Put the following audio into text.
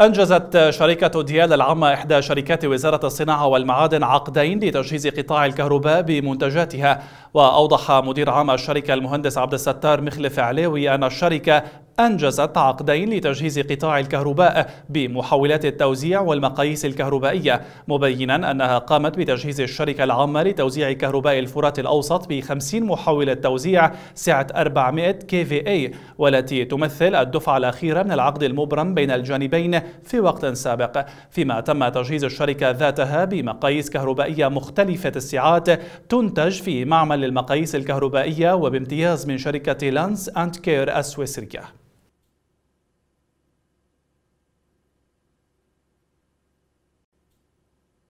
أنجزت شركة ديال العامة إحدى شركات وزارة الصناعة والمعادن عقدين لتجهيز قطاع الكهرباء بمنتجاتها وأوضح مدير عام الشركة المهندس عبد الستار مخلف علاوي أن الشركة أنجزت عقدين لتجهيز قطاع الكهرباء بمحولات التوزيع والمقاييس الكهربائية مبينا أنها قامت بتجهيز الشركة العامة لتوزيع كهرباء الفرات الأوسط بخمسين 50 محولة توزيع سعة 400 KVA والتي تمثل الدفعة الأخيرة من العقد المبرم بين الجانبين في وقت سابق فيما تم تجهيز الشركة ذاتها بمقاييس كهربائية مختلفة السعات تنتج في معمل المقاييس الكهربائية وبامتياز من شركة لانس أند كير السويسرية